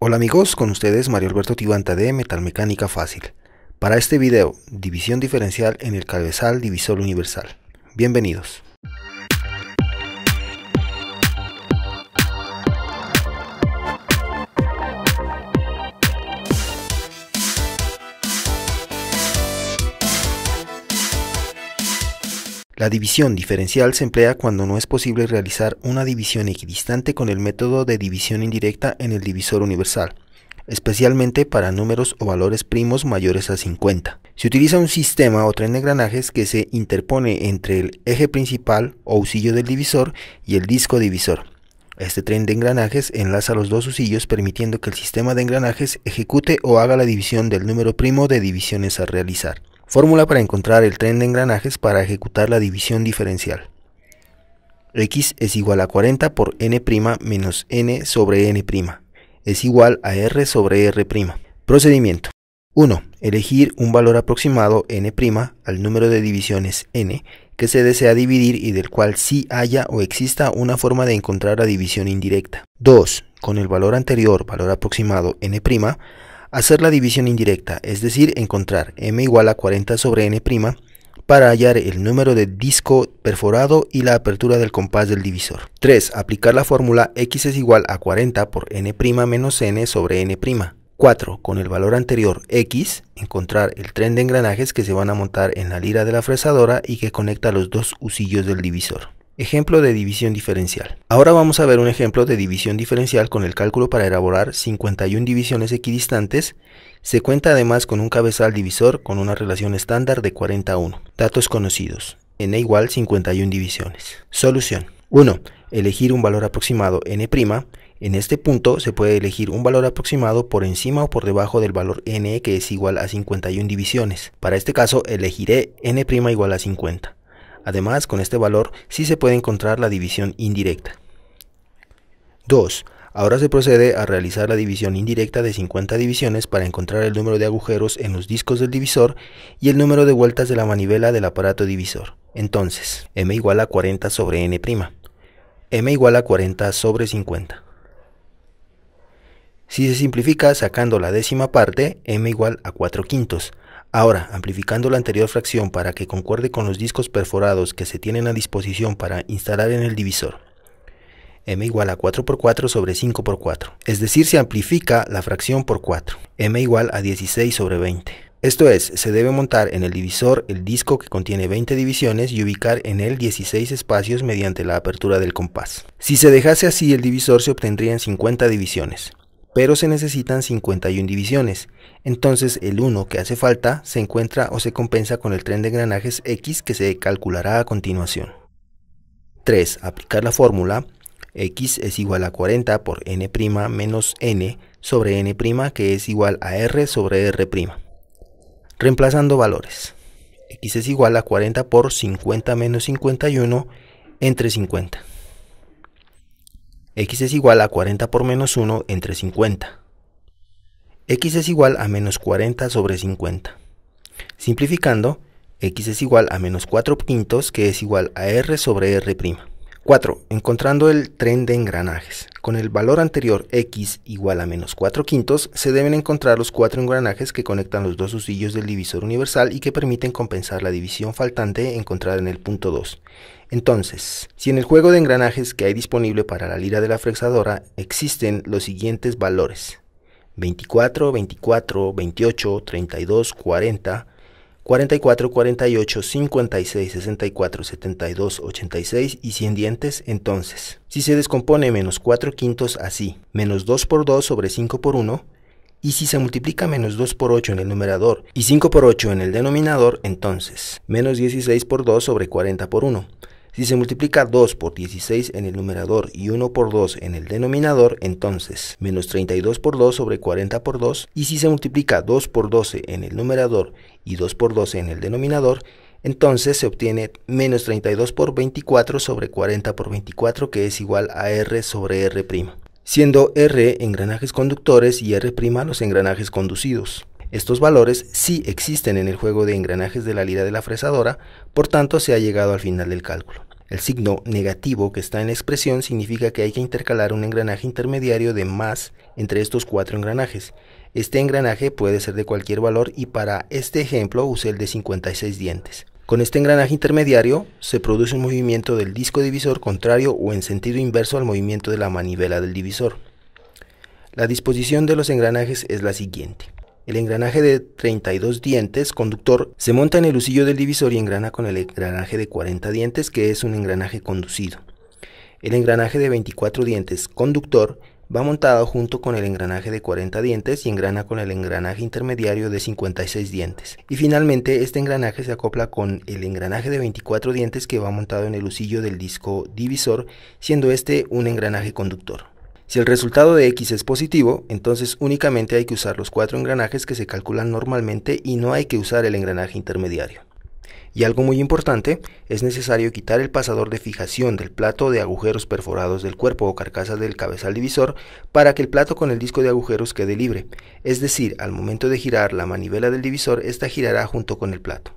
Hola amigos, con ustedes Mario Alberto Tibanta de Metalmecánica Fácil. Para este video, división diferencial en el cabezal divisor universal. Bienvenidos. La división diferencial se emplea cuando no es posible realizar una división equidistante con el método de división indirecta en el divisor universal, especialmente para números o valores primos mayores a 50. Se utiliza un sistema o tren de engranajes que se interpone entre el eje principal o usillo del divisor y el disco divisor. Este tren de engranajes enlaza los dos usillos permitiendo que el sistema de engranajes ejecute o haga la división del número primo de divisiones a realizar. Fórmula para encontrar el tren de engranajes para ejecutar la división diferencial. X es igual a 40 por n' menos n sobre n' es igual a r sobre r'. Procedimiento. 1. Elegir un valor aproximado n' al número de divisiones n que se desea dividir y del cual sí haya o exista una forma de encontrar la división indirecta. 2. Con el valor anterior, valor aproximado n', Hacer la división indirecta, es decir, encontrar m igual a 40 sobre n' para hallar el número de disco perforado y la apertura del compás del divisor. 3. Aplicar la fórmula x es igual a 40 por n' menos n sobre n'. 4. Con el valor anterior x, encontrar el tren de engranajes que se van a montar en la lira de la fresadora y que conecta los dos usillos del divisor. Ejemplo de división diferencial. Ahora vamos a ver un ejemplo de división diferencial con el cálculo para elaborar 51 divisiones equidistantes. Se cuenta además con un cabezal divisor con una relación estándar de 41. Datos conocidos. n igual 51 divisiones. Solución. 1. Elegir un valor aproximado n'. En este punto se puede elegir un valor aproximado por encima o por debajo del valor n que es igual a 51 divisiones. Para este caso elegiré n' igual a 50. Además, con este valor sí se puede encontrar la división indirecta. 2. Ahora se procede a realizar la división indirecta de 50 divisiones para encontrar el número de agujeros en los discos del divisor y el número de vueltas de la manivela del aparato divisor. Entonces, m igual a 40 sobre n'. m igual a 40 sobre 50. Si se simplifica sacando la décima parte, m igual a 4 quintos. Ahora, amplificando la anterior fracción para que concuerde con los discos perforados que se tienen a disposición para instalar en el divisor. m igual a 4 por 4 sobre 5 por 4. Es decir, se amplifica la fracción por 4. m igual a 16 sobre 20. Esto es, se debe montar en el divisor el disco que contiene 20 divisiones y ubicar en él 16 espacios mediante la apertura del compás. Si se dejase así el divisor se obtendrían 50 divisiones pero se necesitan 51 divisiones. Entonces el 1 que hace falta se encuentra o se compensa con el tren de engranajes X que se calculará a continuación. 3. Aplicar la fórmula x es igual a 40 por n' menos n sobre n' que es igual a r sobre r'. Reemplazando valores. x es igual a 40 por 50 menos 51 entre 50 x es igual a 40 por menos 1 entre 50. x es igual a menos 40 sobre 50. Simplificando, x es igual a menos 4 quintos, que es igual a r sobre r'. 4. Encontrando el tren de engranajes. Con el valor anterior x igual a menos 4 quintos, se deben encontrar los cuatro engranajes que conectan los dos usillos del divisor universal y que permiten compensar la división faltante encontrada en el punto 2. Entonces, si en el juego de engranajes que hay disponible para la lira de la fresadora existen los siguientes valores 24, 24, 28, 32, 40, 44, 48, 56, 64, 72, 86 y 100 dientes, entonces, si se descompone menos 4 quintos así, menos 2 por 2 sobre 5 por 1, y si se multiplica menos 2 por 8 en el numerador y 5 por 8 en el denominador, entonces, menos 16 por 2 sobre 40 por 1. Si se multiplica 2 por 16 en el numerador y 1 por 2 en el denominador, entonces menos 32 por 2 sobre 40 por 2. Y si se multiplica 2 por 12 en el numerador y 2 por 12 en el denominador, entonces se obtiene menos 32 por 24 sobre 40 por 24 que es igual a R sobre R', siendo R engranajes conductores y R' los engranajes conducidos. Estos valores sí existen en el juego de engranajes de la lira de la fresadora, por tanto se ha llegado al final del cálculo. El signo negativo que está en la expresión significa que hay que intercalar un engranaje intermediario de más entre estos cuatro engranajes. Este engranaje puede ser de cualquier valor y para este ejemplo usé el de 56 dientes. Con este engranaje intermediario se produce un movimiento del disco divisor contrario o en sentido inverso al movimiento de la manivela del divisor. La disposición de los engranajes es la siguiente. El engranaje de 32 dientes conductor se monta en el usillo del divisor y engrana con el engranaje de 40 dientes que es un engranaje conducido. El engranaje de 24 dientes conductor va montado junto con el engranaje de 40 dientes y engrana con el engranaje intermediario de 56 dientes. Y finalmente este engranaje se acopla con el engranaje de 24 dientes que va montado en el usillo del disco divisor, siendo este un engranaje conductor. Si el resultado de X es positivo, entonces únicamente hay que usar los cuatro engranajes que se calculan normalmente y no hay que usar el engranaje intermediario. Y algo muy importante, es necesario quitar el pasador de fijación del plato de agujeros perforados del cuerpo o carcasa del cabezal divisor para que el plato con el disco de agujeros quede libre, es decir, al momento de girar la manivela del divisor, esta girará junto con el plato.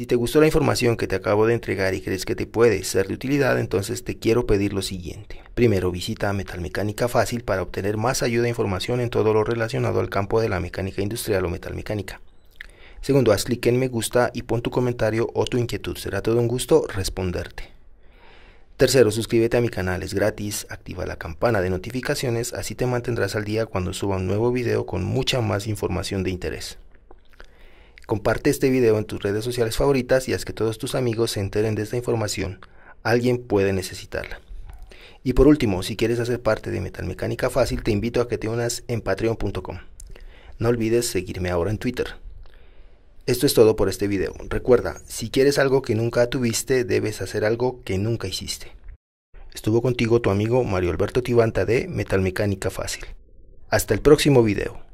Si te gustó la información que te acabo de entregar y crees que te puede ser de utilidad, entonces te quiero pedir lo siguiente. Primero, visita Metalmecánica Fácil para obtener más ayuda e información en todo lo relacionado al campo de la mecánica industrial o metalmecánica. Segundo, haz clic en me gusta y pon tu comentario o tu inquietud. Será todo un gusto responderte. Tercero, suscríbete a mi canal, es gratis, activa la campana de notificaciones, así te mantendrás al día cuando suba un nuevo video con mucha más información de interés. Comparte este video en tus redes sociales favoritas y haz que todos tus amigos se enteren de esta información. Alguien puede necesitarla. Y por último, si quieres hacer parte de Metalmecánica Fácil, te invito a que te unas en patreon.com. No olvides seguirme ahora en Twitter. Esto es todo por este video. Recuerda, si quieres algo que nunca tuviste, debes hacer algo que nunca hiciste. Estuvo contigo tu amigo Mario Alberto Tibanta de Metalmecánica Fácil. Hasta el próximo video.